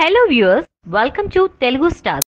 hello viewers welcome to Telugu star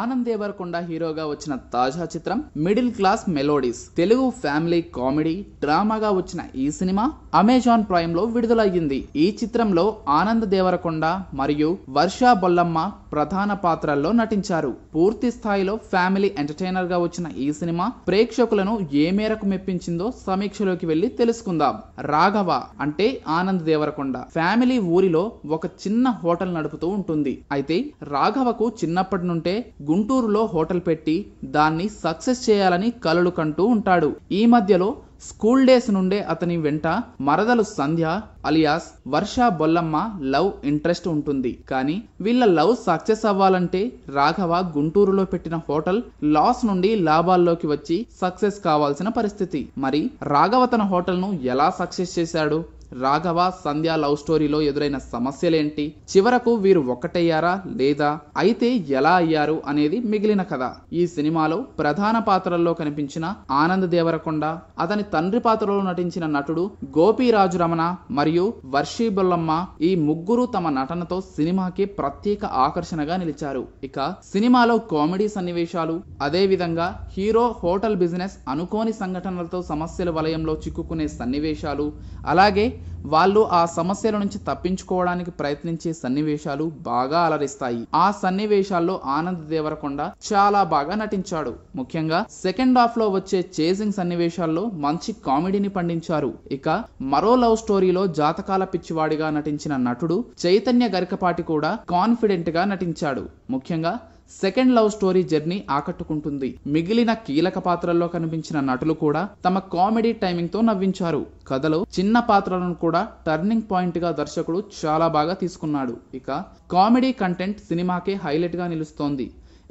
Anand Deverakonda హీరోగా వచ్చిన తాజా చిత్రం middle class melodies Telugu family comedy డ్రామాగా వచ్చిన ఈ సినిమా అమెజాన్ ప్రైమ్లో విడుదలయ్యింది ఈ చిత్రంలో ఆనంద్ దేవరకొండ మరియు వర్షా బొల్లమ్మ ప్రధాన పాత్రల్లో నటించారు పూర్తి స్థాయిలో ఫ్యామిలీ ఎంటర్టైనర్గా వచ్చిన ఈ సినిమా ప్రేక్షకులను ఏ మేరకు మెప్పించిందో సమీక్షలోకి వెళ్ళి తెలుసుకుందాం రాఘవ అంటే ఆనంద్ దేవరకొండ ఫ్యామిలీ ఊరిలో ఒక చిన్న హోటల్ నడుపుతూ ఉంటుంది అయితే రాఘవకు చిన్నప్పటి నుండే గుంటూరులో హోటల్ పెట్టి దాన్ని సక్సెస్ చేయాలని కలలు కంటూ ఉంటాడు ఈ మధ్యలో స్కూల్ డేస్ నుండే అతని వెంట మరదలు Sandhya alias Varsha Bollamma love interest ఉంటుంది కానీ వీళ్ళ లవ్ సక్సెస్ అవ్వాలంటే రాఘవ గుంటూరులో పెట్టిన హోటల్ లాస్ నుండి లాభాల్లోకి వచ్చి సక్సెస్ కావాల్సిన పరిస్థితి మరి రాఘవ తన హోటల్ను ఎలా సక్సెస్ చేశాడు రాఘవ సంధ్య లవ్ స్టోరీలో ఎదురైన సమస్యలేంటి చివరకు వీరు ఒక్కటయ్యారా లేదా అయితే ఎలా అయ్యారు అనేది మిగిలిన కథ ఈ సినిమాలో ప్రధాన పాత్రల్లో కనిపించిన ఆనంద్ దేవరకొండ అతని తండ్రి పాత్రలో నటించిన నటుడు గోపీరాజు రమణ మరియు వర్షీ బొల్లమ్మ ఈ ముగ్గురు తమ నటనతో సినిమాకి ప్రత్యేక ఆకర్షణగా నిలిచారు ఇక సినిమాలో కామెడీ సన్నివేశాలు అదేవిధంగా హీరో హోటల్ బిజినెస్ అనుకోని సంఘటనలతో సమస్యల వలయంలో చిక్కుకునే సన్నివేశాలు అలాగే వాళ్ళు ఆ సమస్యల నుంచి తప్పించుకోవడానికి ప్రయత్నించే సన్నివేశాలు బాగా అలరిస్తాయి ఆ సన్నివేశాల్లో ఆనంద్ దేవరకొండ చాలా బాగా నటించాడు ముఖ్యంగా సెకండ్ హాఫ్ లో వచ్చే చేజింగ్ సన్నివేశాల్లో మంచి కామెడీని పండించారు ఇక మరో లవ్ స్టోరీలో జాతకాల పిచ్చివాడిగా నటించిన నటుడు చైతన్య గరికపాటి కూడా కాన్ఫిడెంట్ గా నటించాడు ముఖ్యంగా సెకండ్ లవ్ స్టోరీ జర్నీ ఆకట్టుకుంటుంది మిగిలిన కీలక పాత్రల్లో కనిపించిన నటులు కూడా తమ కామెడీ టైమింగ్ తో నవ్వించారు కథలో చిన్న పాత్రలను కూడా టర్నింగ్ పాయింట్ గా దర్శకుడు చాలా బాగా తీసుకున్నాడు ఇక కామెడీ కంటెంట్ సినిమాకే హైలైట్ గా నిలుస్తోంది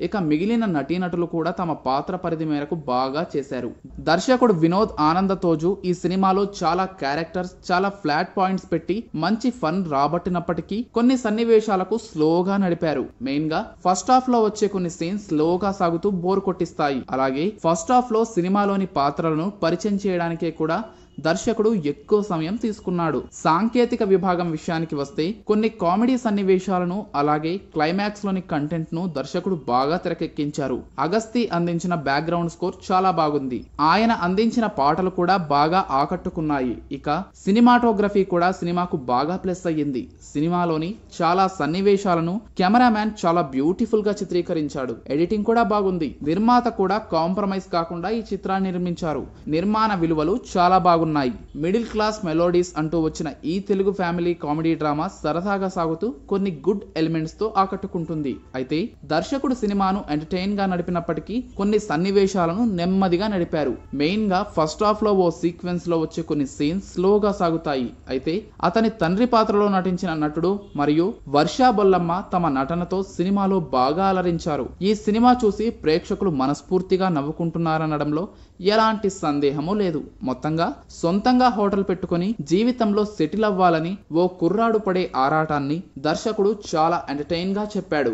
ఇక మిగిలిన నటీనటులు కూడా తమ పాత్ర పరిధి మేరకు బాగా చేశారు దర్శకుడు వినోద్ ఆనంద తోజు ఈ సినిమాలో చాలా క్యారెక్టర్స్ చాలా ఫ్లాట్ పాయింట్స్ పెట్టి మంచి ఫన్ రాబట్టినప్పటికీ కొన్ని సన్నివేశాలకు స్లోగా నడిపారు మెయిన్ గా ఫస్ట్ హాఫ్ లో వచ్చే కొన్ని సీన్స్ స్లోగా సాగుతూ బోర్ కొట్టిస్తాయి అలాగే ఫస్ట్ హాఫ్ లో సినిమాలోని పాత్రలను పరిచయం చేయడానికే కూడా దర్శకుడు ఎక్కువ సమయం తీసుకున్నాడు సాంకేతిక విభాగం విషయానికి వస్తే కొన్ని కామెడీ సన్నివేశాలను అలాగే క్లైమాక్స్ లోని కంటెంట్ ను దర్శకుడు బాగా తెరకెక్కించారు అగస్తి అందించిన బ్యాక్గ్రౌండ్ స్కోర్ చాలా బాగుంది ఆయన అందించిన పాటలు కూడా బాగా ఆకట్టుకున్నాయి ఇక సినిమాటోగ్రఫీ కూడా సినిమాకు బాగా ప్లస్ అయ్యింది సినిమాలోని చాలా సన్నివేశాలను కెమెరామ్యాన్ చాలా బ్యూటిఫుల్ గా చిత్రీకరించాడు ఎడిటింగ్ కూడా బాగుంది నిర్మాత కూడా కాంప్రమైజ్ కాకుండా ఈ చిత్రాన్ని నిర్మించారు నిర్మాణ విలువలు చాలా బాగుంది బాగున్నాయి మిడిల్ క్లాస్ మెలోడీస్ అంటూ వచ్చిన ఈ తెలుగు ఫ్యామిలీ కామెడీ డ్రామా సరదాగా సాగుతూ కొన్ని గుడ్ ఎలిమెంట్స్ తో ఆకట్టుకుంటుంది అయితే దర్శకుడు సినిమాను ఎంటర్టైన్ గా నడిపినప్పటికీ కొన్ని సన్నివేశాలను నెమ్మదిగా నడిపారు మెయిన్ గా ఫస్ట్ హాఫ్ లో ఓ సీక్వెన్స్ లో వచ్చే కొన్ని సీన్స్ స్లోగా సాగుతాయి అయితే అతని తండ్రి పాత్రలో నటించిన నటుడు మరియు వర్షా బొల్లమ్మ తమ నటనతో సినిమాలో బాగా అలరించారు ఈ సినిమా చూసి ప్రేక్షకులు మనస్ఫూర్తిగా నవ్వుకుంటున్నారనడంలో ఎలాంటి సందేహమూ లేదు మొత్తంగా సొంతంగా హోటల్ పెట్టుకుని జీవితంలో సెటిల్ అవ్వాలని ఓ కుర్రాడు పడే ఆరాటాన్ని దర్శకుడు చాలా ఎంటర్టైన్గా చెప్పాడు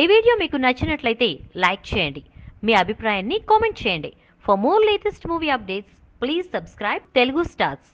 ఈ వీడియో మీకు నచ్చినట్లయితే లైక్ చేయండి మీ అభిప్రాయాన్ని కామెంట్ చేయండి for more latest movie updates please subscribe Telugu stars